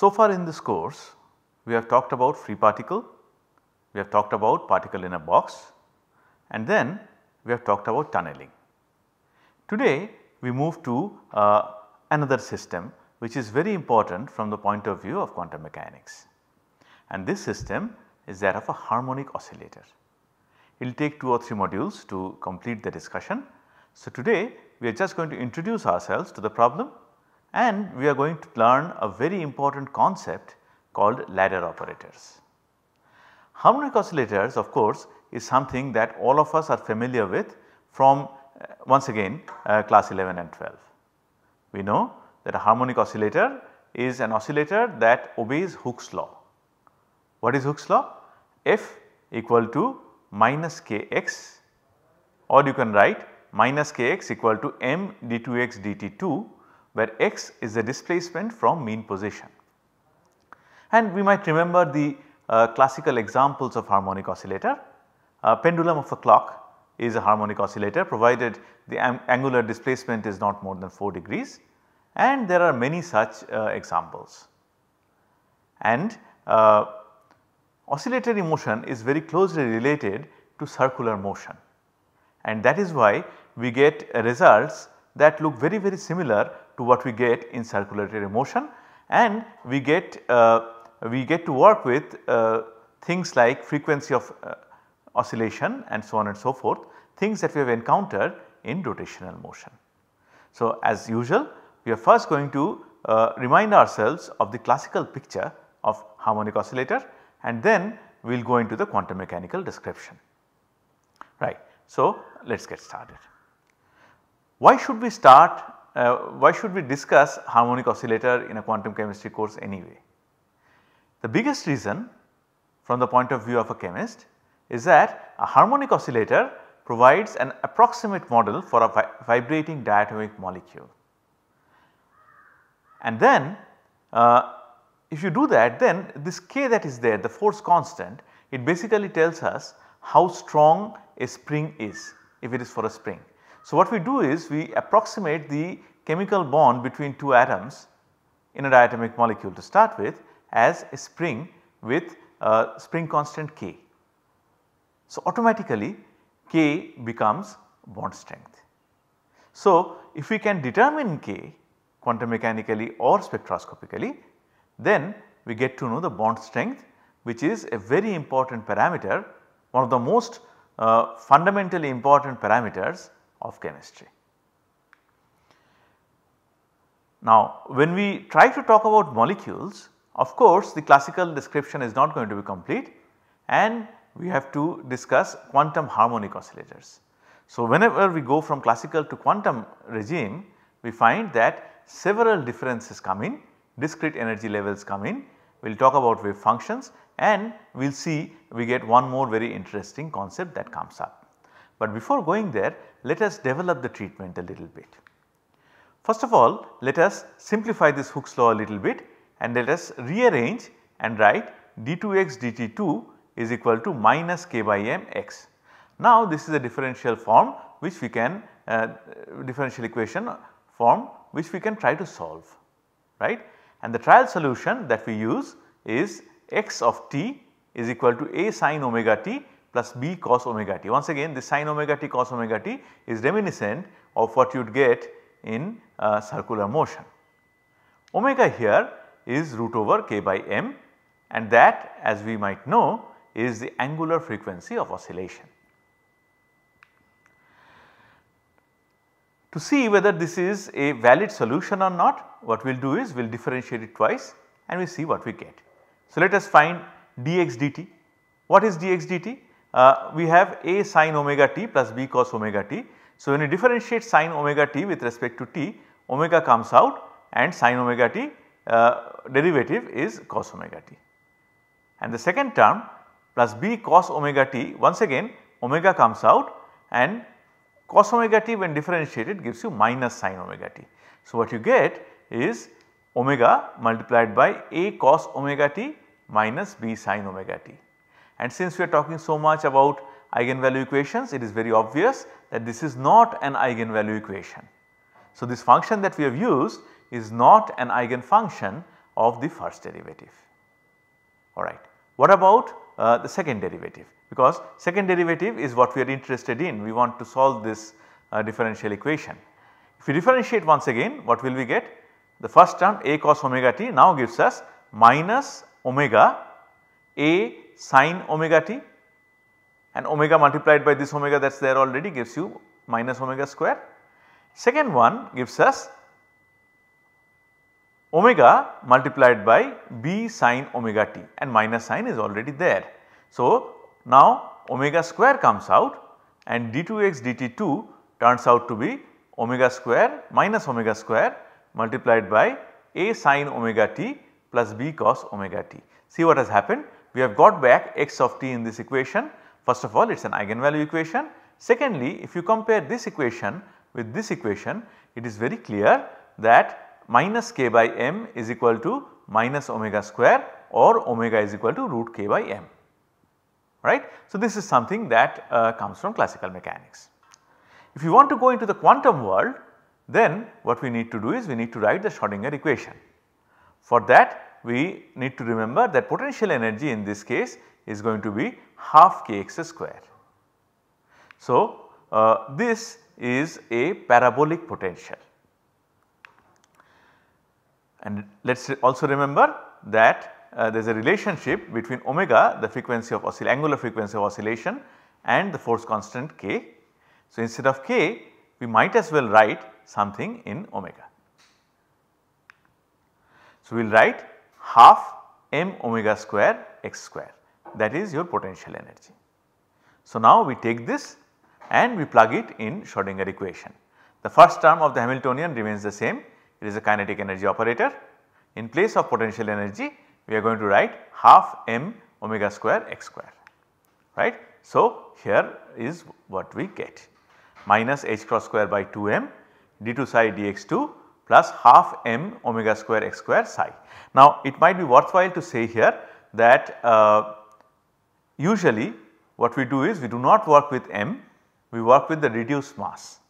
So far in this course we have talked about free particle, we have talked about particle in a box and then we have talked about tunneling. Today we move to uh, another system which is very important from the point of view of quantum mechanics and this system is that of a harmonic oscillator. It will take 2 or 3 modules to complete the discussion. So, today we are just going to introduce ourselves to the problem and we are going to learn a very important concept called ladder operators. Harmonic oscillators of course is something that all of us are familiar with from uh, once again uh, class 11 and 12. We know that a harmonic oscillator is an oscillator that obeys Hooke's law. What is Hooke's law? F equal to minus kx or you can write minus kx equal to m d2x dt2 where x is the displacement from mean position. And we might remember the uh, classical examples of harmonic oscillator. A uh, pendulum of a clock is a harmonic oscillator provided the angular displacement is not more than 4 degrees and there are many such uh, examples. And uh, oscillatory motion is very closely related to circular motion and that is why we get results that look very very similar to what we get in circulatory motion and we get uh, we get to work with uh, things like frequency of uh, oscillation and so on and so forth things that we have encountered in rotational motion. So, as usual we are first going to uh, remind ourselves of the classical picture of harmonic oscillator and then we will go into the quantum mechanical description right. So, let us get started. Why should we start uh, why should we discuss harmonic oscillator in a quantum chemistry course anyway? The biggest reason from the point of view of a chemist is that a harmonic oscillator provides an approximate model for a vi vibrating diatomic molecule. And then uh, if you do that then this k that is there the force constant it basically tells us how strong a spring is if it is for a spring. So, what we do is we approximate the chemical bond between two atoms in a diatomic molecule to start with as a spring with a spring constant K. So, automatically K becomes bond strength. So, if we can determine K quantum mechanically or spectroscopically then we get to know the bond strength which is a very important parameter one of the most uh, fundamentally important parameters of chemistry. Now, when we try to talk about molecules, of course, the classical description is not going to be complete and we have to discuss quantum harmonic oscillators. So, whenever we go from classical to quantum regime, we find that several differences come in, discrete energy levels come in, we will talk about wave functions and we will see we get one more very interesting concept that comes up. But before going there let us develop the treatment a little bit. First of all let us simplify this Hooke's law a little bit and let us rearrange and write d2x dt2 is equal to minus k by m x. Now this is a differential form which we can uh, differential equation form which we can try to solve right and the trial solution that we use is x of t is equal to a sin omega t plus b cos omega t. Once again the sin omega t cos omega t is reminiscent of what you would get in uh, circular motion. Omega here is root over k by m and that as we might know is the angular frequency of oscillation. To see whether this is a valid solution or not what we will do is we will differentiate it twice and we see what we get. So, let us find dx dt. What is dx dt? uh, we have A sine omega t plus B cos omega t. So, when you differentiate sine omega t with respect to t omega comes out and sine omega t uh, derivative is cos omega t. And the second term plus B cos omega t once again omega comes out and cos omega t when differentiated gives you minus sine omega t. So, what you get is omega multiplied by A cos omega t minus B sine omega t. And since we are talking so much about eigenvalue equations, it is very obvious that this is not an eigenvalue equation. So, this function that we have used is not an eigenfunction of the first derivative. Alright. What about uh, the second derivative? Because second derivative is what we are interested in. We want to solve this uh, differential equation. If we differentiate once again, what will we get? The first term a cos omega t now gives us minus omega a sine omega t and omega multiplied by this omega that is there already gives you minus omega square. Second one gives us omega multiplied by b sine omega t and minus sign is already there. So, now omega square comes out and d2x dt2 turns out to be omega square minus omega square multiplied by a sine omega t plus b cos omega t. See what has happened we have got back x of t in this equation. First of all it is an eigenvalue equation. Secondly if you compare this equation with this equation it is very clear that minus k by m is equal to minus omega square or omega is equal to root k by m right. So, this is something that uh, comes from classical mechanics. If you want to go into the quantum world then what we need to do is we need to write the Schrodinger equation. For that we need to remember that potential energy in this case is going to be half kx square. So, uh, this is a parabolic potential and let us also remember that uh, there is a relationship between omega the frequency of angular frequency of oscillation and the force constant k. So, instead of k we might as well write something in omega. So, we will write half m omega square x square that is your potential energy. So, now we take this and we plug it in Schrodinger equation. The first term of the Hamiltonian remains the same it is a kinetic energy operator. In place of potential energy we are going to write half m omega square x square right. So, here is what we get minus h cross square by 2 m d 2 psi d x 2 plus half m omega square x square psi. Now it might be worthwhile to say here that uh, usually what we do is we do not work with m, we work with the reduced mass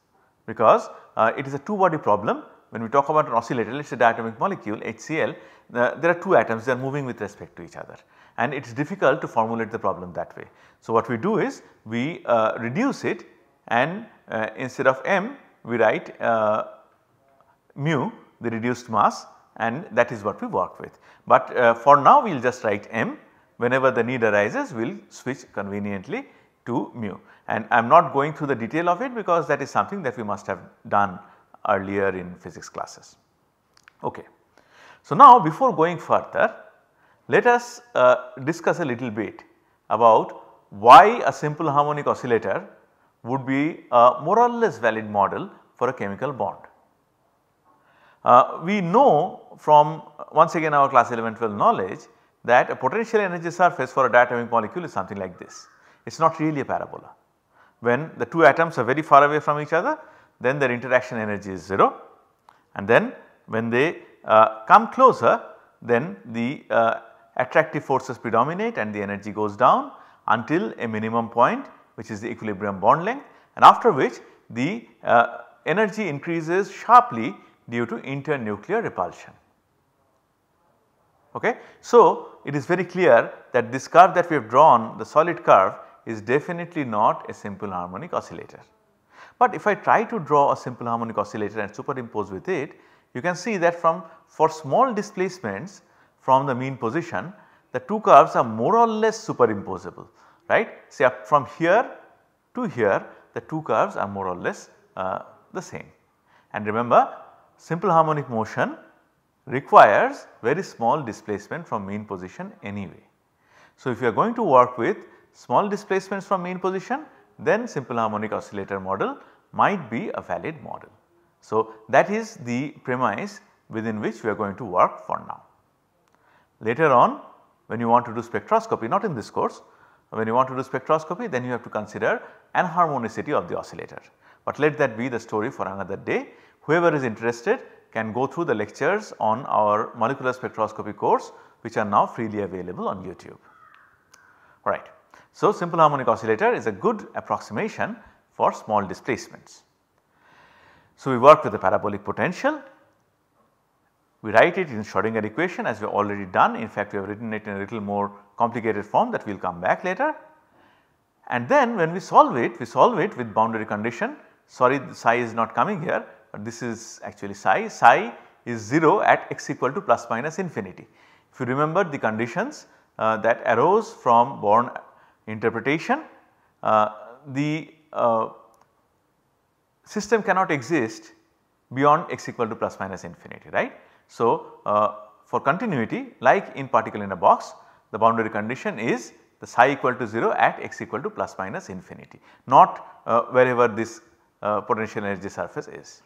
because uh, it is a two body problem when we talk about an oscillator let us say diatomic molecule HCl uh, there are two atoms they are moving with respect to each other and it is difficult to formulate the problem that way. So what we do is we uh, reduce it and uh, instead of m we write uh, mu the reduced mass and that is what we work with. But uh, for now we will just write m whenever the need arises we will switch conveniently to mu and I am not going through the detail of it because that is something that we must have done earlier in physics classes. Okay. So now before going further let us uh, discuss a little bit about why a simple harmonic oscillator would be a more or less valid model for a chemical bond. Uh, we know from uh, once again our class elemental knowledge that a potential energy surface for a diatomic molecule is something like this. It is not really a parabola. When the two atoms are very far away from each other then their interaction energy is 0 and then when they uh, come closer then the uh, attractive forces predominate and the energy goes down until a minimum point which is the equilibrium bond length and after which the uh, energy increases sharply due to internuclear repulsion. Okay. So, it is very clear that this curve that we have drawn the solid curve is definitely not a simple harmonic oscillator. But if I try to draw a simple harmonic oscillator and superimpose with it, you can see that from for small displacements from the mean position the two curves are more or less superimposable right. Say from here to here the two curves are more or less uh, the same. And remember simple harmonic motion requires very small displacement from mean position anyway. So, if you are going to work with small displacements from mean position then simple harmonic oscillator model might be a valid model. So, that is the premise within which we are going to work for now. Later on when you want to do spectroscopy not in this course when you want to do spectroscopy then you have to consider anharmonicity of the oscillator, but let that be the story for another day. Whoever is interested can go through the lectures on our molecular spectroscopy course which are now freely available on YouTube. Alright. So, simple harmonic oscillator is a good approximation for small displacements. So, we work with the parabolic potential. We write it in Schrodinger equation as we have already done. In fact, we have written it in a little more complicated form that we will come back later. And then when we solve it, we solve it with boundary condition. Sorry, the psi is not coming here, this is actually psi, psi is 0 at x equal to plus minus infinity. If you remember the conditions uh, that arose from Born interpretation, uh, the uh, system cannot exist beyond x equal to plus minus infinity, right. So, uh, for continuity like in particle in a box, the boundary condition is the psi equal to 0 at x equal to plus minus infinity, not uh, wherever this uh, potential energy surface is.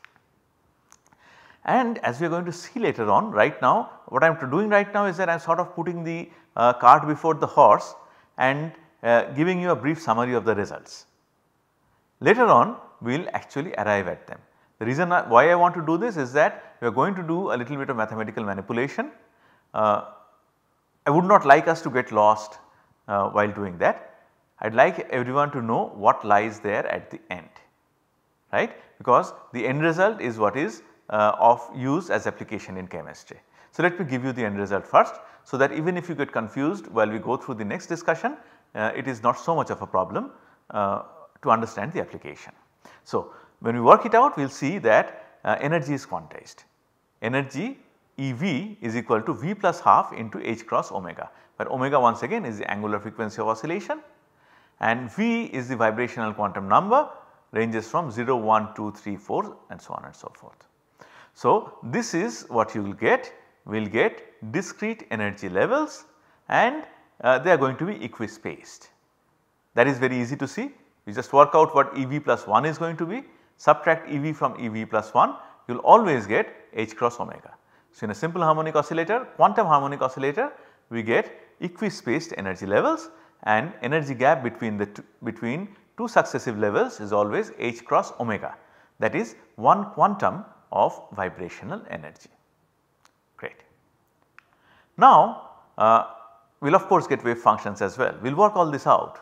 And as we are going to see later on right now what I am doing right now is that I am sort of putting the uh, cart before the horse and uh, giving you a brief summary of the results. Later on we will actually arrive at them. The reason I, why I want to do this is that we are going to do a little bit of mathematical manipulation. Uh, I would not like us to get lost uh, while doing that. I would like everyone to know what lies there at the end right because the end result is what is uh, of use as application in chemistry. So, let me give you the end result first so that even if you get confused while we go through the next discussion uh, it is not so much of a problem uh, to understand the application. So, when we work it out we will see that uh, energy is quantized. Energy EV is equal to V plus half into H cross omega where omega once again is the angular frequency of oscillation and V is the vibrational quantum number ranges from 0, 1, 2, 3, 4 and so on and so forth. So, this is what you will get, we will get discrete energy levels and uh, they are going to be equispaced. That is very easy to see, we just work out what EV plus 1 is going to be, subtract EV from EV plus 1, you will always get H cross omega. So, in a simple harmonic oscillator, quantum harmonic oscillator, we get equispaced energy levels and energy gap between the two, between two successive levels is always H cross omega. That is one quantum of vibrational energy. Great. Now, uh, we will of course get wave functions as well. We will work all this out.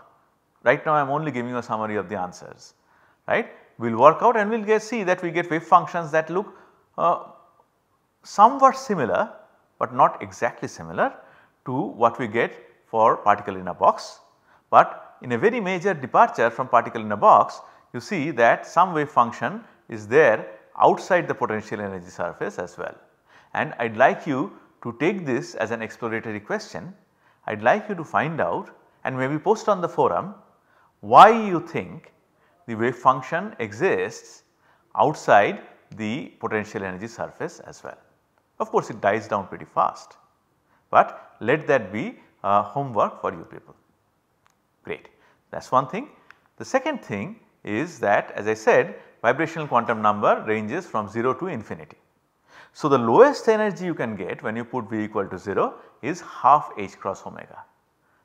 Right now I am only giving you a summary of the answers, right. We will work out and we will get see that we get wave functions that look uh, somewhat similar but not exactly similar to what we get for particle in a box. But in a very major departure from particle in a box you see that some wave function is there outside the potential energy surface as well. And I would like you to take this as an exploratory question. I would like you to find out and maybe post on the forum why you think the wave function exists outside the potential energy surface as well. Of course, it dies down pretty fast, but let that be uh, homework for you people. Great, that is one thing. The second thing is that as I said vibrational quantum number ranges from 0 to infinity. So, the lowest energy you can get when you put V equal to 0 is half h cross omega.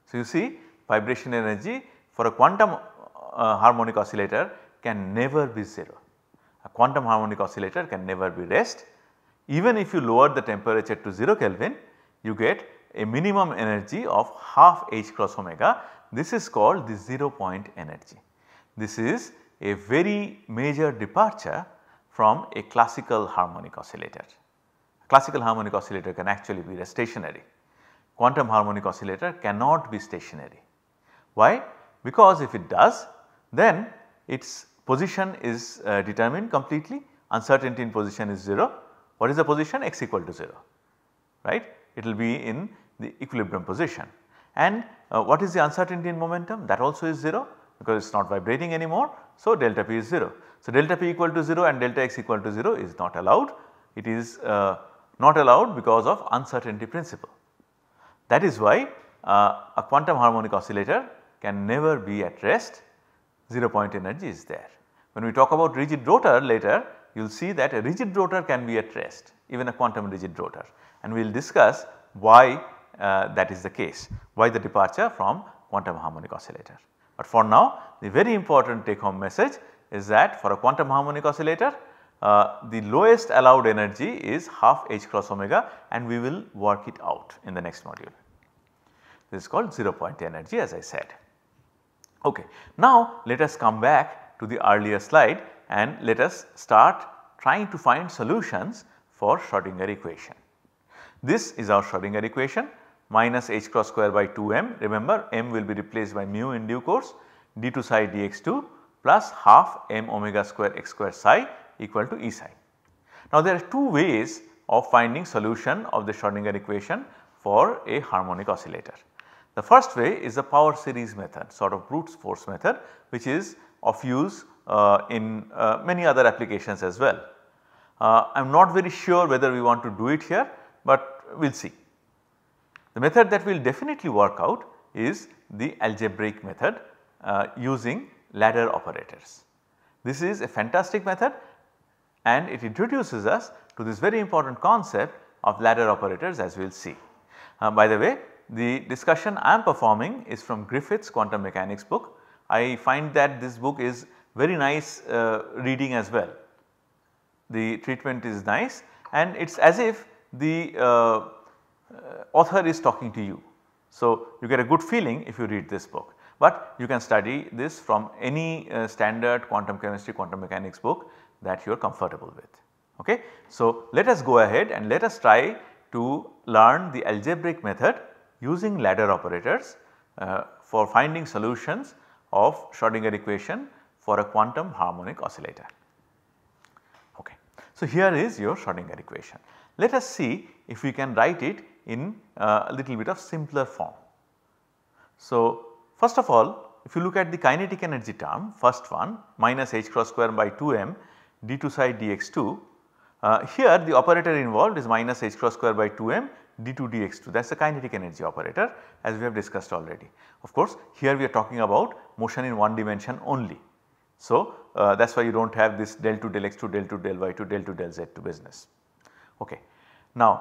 So, you see vibration energy for a quantum uh, harmonic oscillator can never be 0. A quantum harmonic oscillator can never be rest. Even if you lower the temperature to 0 Kelvin, you get a minimum energy of half h cross omega. This is called the zero point energy. This is a very major departure from a classical harmonic oscillator. Classical harmonic oscillator can actually be stationary. Quantum harmonic oscillator cannot be stationary. Why? Because if it does then its position is uh, determined completely uncertainty in position is 0. What is the position? x equal to 0 right. It will be in the equilibrium position and uh, what is the uncertainty in momentum that also is 0 because it is not vibrating anymore. So, delta P is 0. So, delta P equal to 0 and delta X equal to 0 is not allowed. It is uh, not allowed because of uncertainty principle. That is why uh, a quantum harmonic oscillator can never be at rest 0 point energy is there. When we talk about rigid rotor later you will see that a rigid rotor can be at rest even a quantum rigid rotor and we will discuss why uh, that is the case, why the departure from quantum harmonic oscillator. But for now the very important take home message is that for a quantum harmonic oscillator uh, the lowest allowed energy is half h cross omega and we will work it out in the next module. This is called 0 point energy as I said. Okay. Now let us come back to the earlier slide and let us start trying to find solutions for Schrodinger equation. This is our Schrodinger equation minus h cross square by 2m. Remember m will be replaced by mu in due course d2 psi dx2 plus half m omega square x square psi equal to E psi. Now there are two ways of finding solution of the Schrodinger equation for a harmonic oscillator. The first way is the power series method sort of brute force method which is of use uh, in uh, many other applications as well. Uh, I am not very sure whether we want to do it here, but we will see. The method that will definitely work out is the algebraic method uh, using ladder operators. This is a fantastic method and it introduces us to this very important concept of ladder operators as we will see. Uh, by the way the discussion I am performing is from Griffith's quantum mechanics book. I find that this book is very nice uh, reading as well. The treatment is nice and it is as if the uh, uh, author is talking to you. So, you get a good feeling if you read this book, but you can study this from any uh, standard quantum chemistry, quantum mechanics book that you are comfortable with. Okay? So, let us go ahead and let us try to learn the algebraic method using ladder operators uh, for finding solutions of Schrodinger equation for a quantum harmonic oscillator. Okay. So, here is your Schrodinger equation. Let us see if we can write it in a little bit of simpler form. So, first of all if you look at the kinetic energy term first one minus h cross square by 2 m d2 psi dx2 uh, here the operator involved is minus h cross square by 2 m d2 dx2 that is the kinetic energy operator as we have discussed already. Of course, here we are talking about motion in one dimension only. So, uh, that is why you do not have this del 2 del x2 del 2 del y2 del 2 del z2 business. Okay. Now,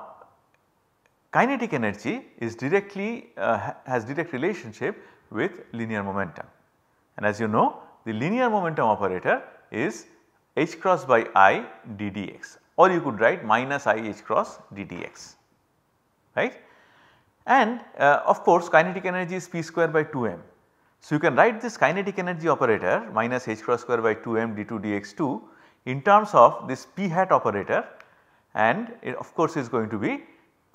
kinetic energy is directly uh, has direct relationship with linear momentum. And as you know the linear momentum operator is h cross by i ddx or you could write minus i h cross ddx right. And uh, of course kinetic energy is p square by 2m. So, you can write this kinetic energy operator minus h cross square by 2m d2 dx2 in terms of this p hat operator and of course is going to be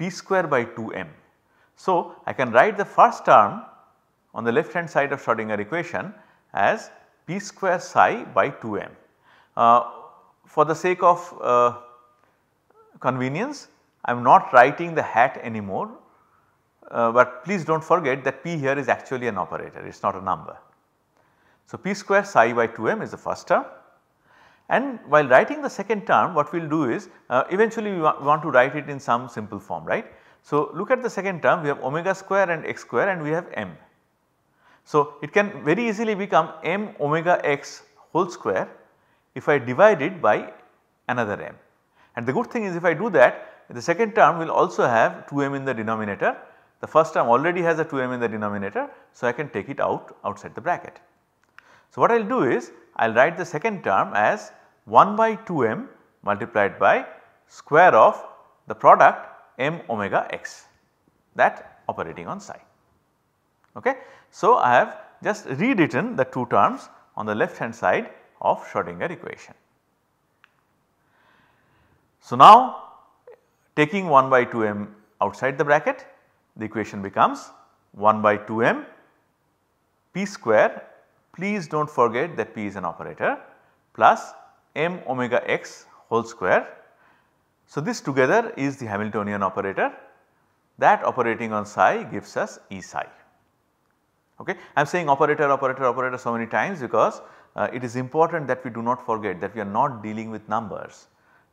p square by 2m. So, I can write the first term on the left hand side of Schrodinger equation as p square psi by 2m. Uh, for the sake of uh, convenience I am not writing the hat anymore uh, but please do not forget that p here is actually an operator it is not a number. So, p square psi by 2m is the first term and while writing the second term what we will do is uh, eventually we wa want to write it in some simple form right. So, look at the second term we have omega square and x square and we have m. So, it can very easily become m omega x whole square if I divide it by another m. And the good thing is if I do that the second term will also have 2m in the denominator. The first term already has a 2m in the denominator. So, I can take it out outside the bracket. So, what I will do is I will write the second term as 1 by 2m multiplied by square of the product m omega x that operating on psi. Okay. So, I have just rewritten the two terms on the left hand side of Schrodinger equation. So, now taking 1 by 2m outside the bracket the equation becomes 1 by 2m p square please do not forget that p is an operator plus m omega x whole square. So, this together is the Hamiltonian operator that operating on psi gives us E psi. Okay. I am saying operator, operator, operator so many times because uh, it is important that we do not forget that we are not dealing with numbers,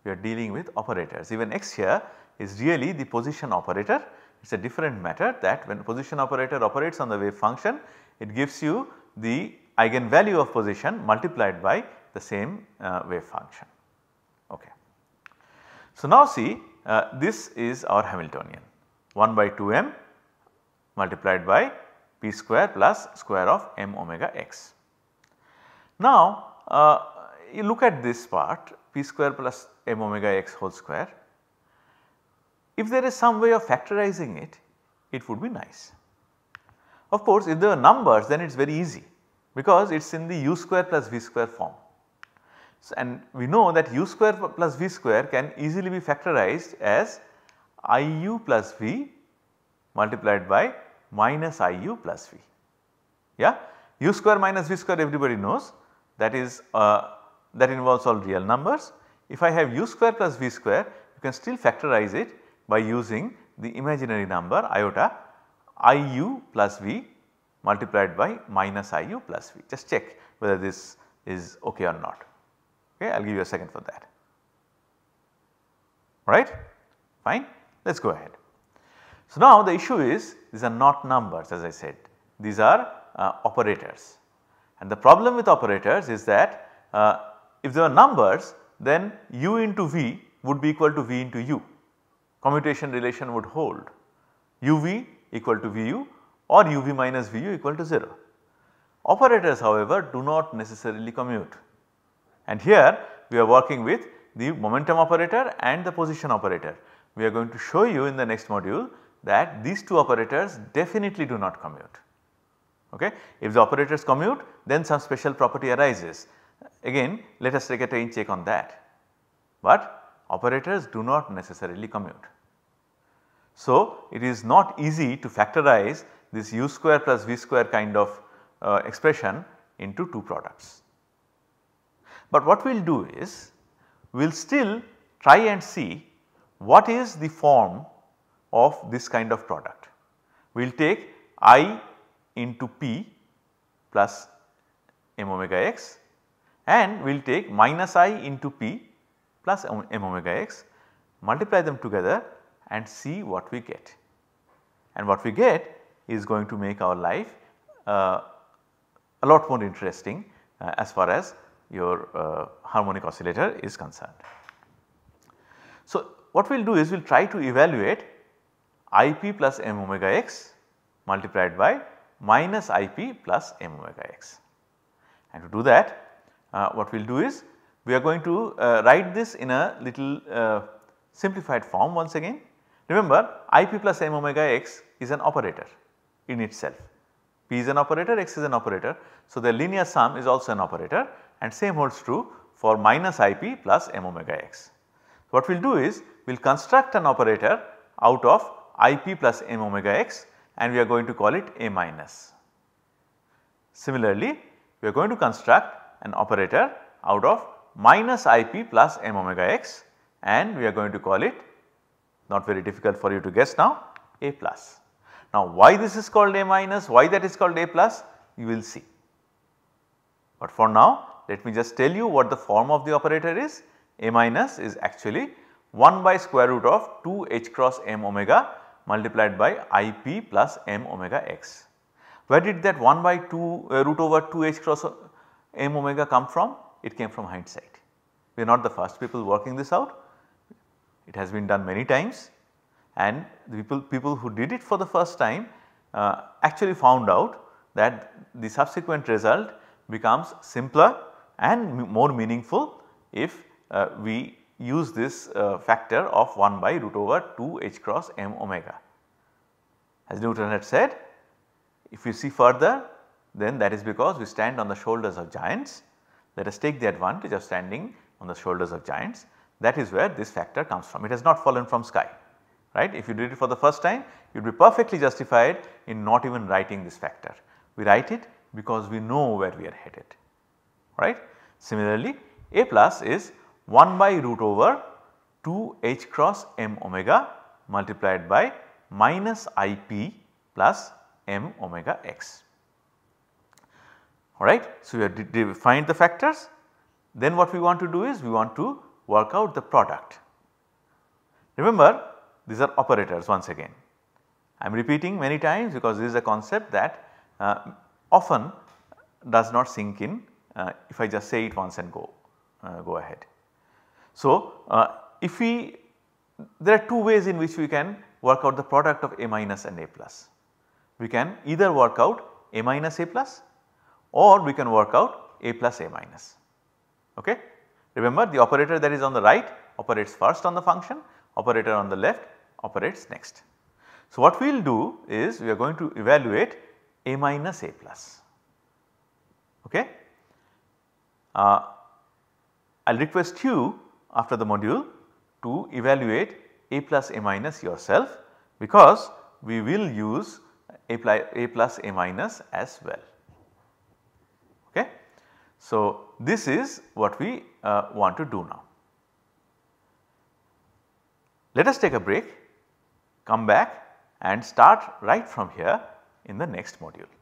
we are dealing with operators. Even x here is really the position operator, it is a different matter that when position operator operates on the wave function, it gives you the eigenvalue of position multiplied by the same uh, wave function. Okay. So, now see uh, this is our Hamiltonian 1 by 2 m multiplied by p square plus square of m omega x. Now, uh, you look at this part p square plus m omega x whole square. If there is some way of factorizing it, it would be nice. Of course, if there are numbers then it is very easy because it is in the u square plus v square form. So, and we know that u square plus v square can easily be factorized as iu plus v multiplied by minus iu plus v. Yeah, u square minus v square everybody knows that is uh, that involves all real numbers. If I have u square plus v square you can still factorize it by using the imaginary number iota iu plus v multiplied by minus iu plus v. Just check whether this is okay or not. Okay, I will give you a second for that. Right? Fine. Let us go ahead. So, now the issue is these are not numbers as I said, these are uh, operators. And the problem with operators is that uh, if they are numbers then u into v would be equal to v into u. Commutation relation would hold uv equal to vu or uv minus vu equal to 0. Operators however do not necessarily commute and here we are working with the momentum operator and the position operator. We are going to show you in the next module that these two operators definitely do not commute. Okay? If the operators commute then some special property arises. Again let us take a train check on that. But operators do not necessarily commute. So it is not easy to factorize this u square plus v square kind of uh, expression into two products. But what we will do is we will still try and see what is the form of this kind of product. We will take i into p plus m omega x and we will take minus i into p plus m omega x multiply them together and see what we get. And what we get is going to make our life uh, a lot more interesting uh, as far as your uh, harmonic oscillator is concerned. So, what we will do is we will try to evaluate Ip plus m omega x multiplied by minus Ip plus m omega x. And to do that uh, what we will do is we are going to uh, write this in a little uh, simplified form once again. Remember Ip plus m omega x is an operator in itself. P is an operator, X is an operator. So, the linear sum is also an operator and same holds true for minus ip plus m omega x. What we will do is we will construct an operator out of ip plus m omega x and we are going to call it a minus. Similarly, we are going to construct an operator out of minus ip plus m omega x and we are going to call it not very difficult for you to guess now a plus. Now why this is called a minus, why that is called a plus you will see. But for now let me just tell you what the form of the operator is. A minus is actually 1 by square root of 2 h cross m omega multiplied by i p plus m omega x. Where did that 1 by 2 uh, root over 2 h cross uh, m omega come from? It came from hindsight. We are not the first people working this out. It has been done many times and the people, people who did it for the first time uh, actually found out that the subsequent result becomes simpler and more meaningful if uh, we use this uh, factor of 1 by root over 2 h cross m omega. As Newton had said if you see further then that is because we stand on the shoulders of giants let us take the advantage of standing on the shoulders of giants that is where this factor comes from it has not fallen from sky right. If you did it for the first time you would be perfectly justified in not even writing this factor we write it because we know where we are headed right. Similarly, A plus is 1 by root over 2 h cross m omega multiplied by minus i p plus m omega x. Alright. So, we have defined the factors then what we want to do is we want to work out the product. Remember these are operators once again. I am repeating many times because this is a concept that uh, often does not sink in uh, if I just say it once and go, uh, go ahead. So, uh, if we there are two ways in which we can work out the product of A minus and A plus. We can either work out A minus A plus or we can work out A plus A minus. Okay? Remember the operator that is on the right operates first on the function, operator on the left operates next. So, what we will do is we are going to evaluate A minus A plus. Okay? I uh, will request you after the module to evaluate A plus A minus yourself because we will use A plus A minus as well. Okay. So, this is what we uh, want to do now. Let us take a break, come back and start right from here in the next module.